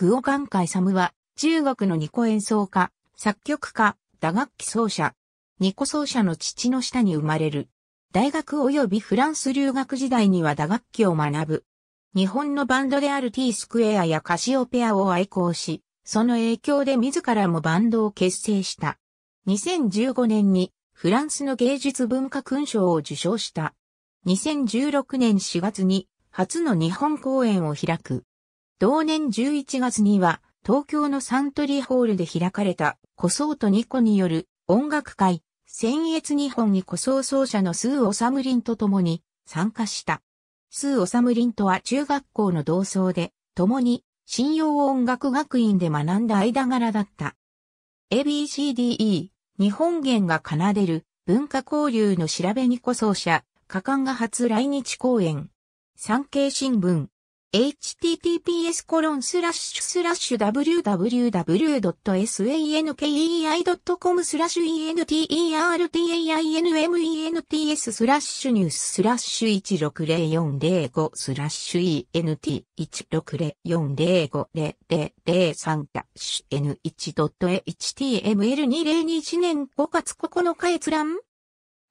グオカンカイサムは、中国のニコ演奏家、作曲家、打楽器奏者。ニコ奏者の父の下に生まれる。大学及びフランス留学時代には打楽器を学ぶ。日本のバンドである T スクエアやカシオペアを愛好し、その影響で自らもバンドを結成した。2015年にフランスの芸術文化勲章を受賞した。2016年4月に初の日本公演を開く。同年11月には、東京のサントリーホールで開かれた、古ーとニコによる音楽会、先越日本に古装奏者のスー・オサムリンと共に参加した。スー・オサムリンとは中学校の同窓で、共に信用音楽学院で学んだ間柄だった。ABCDE、日本弦が奏でる文化交流の調べにソ奏者、果敢が初来日公演。産経新聞、https www.sankei.com スラッシュ entertainments スラッシュニューススラッシュ160405スラッシュ ent1604050003 ダッシュ n1.html2021 年5月9日閲覧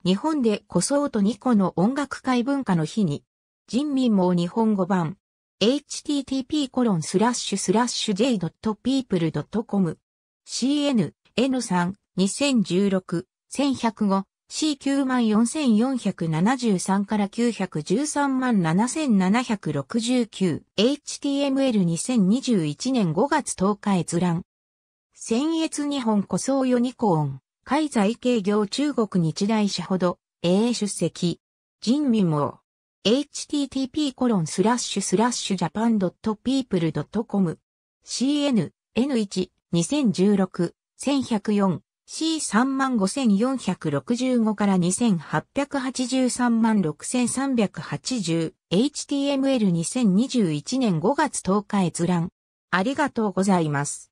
日本でこそおと2個の音楽界文化の日に人民も日本語版 http://j.people.com cn n3-2016-1105 C94473 から9 1 3 7 7 6 9 HTML2021 年5月10日閲覧先越日本古装よニコーン海在慶業中国日大社ほど A 出席人民も http://japan.people.com cn n1 2016 1104 C35465 から28836380 HTML2021 年5月10日閲覧。ありがとうございます。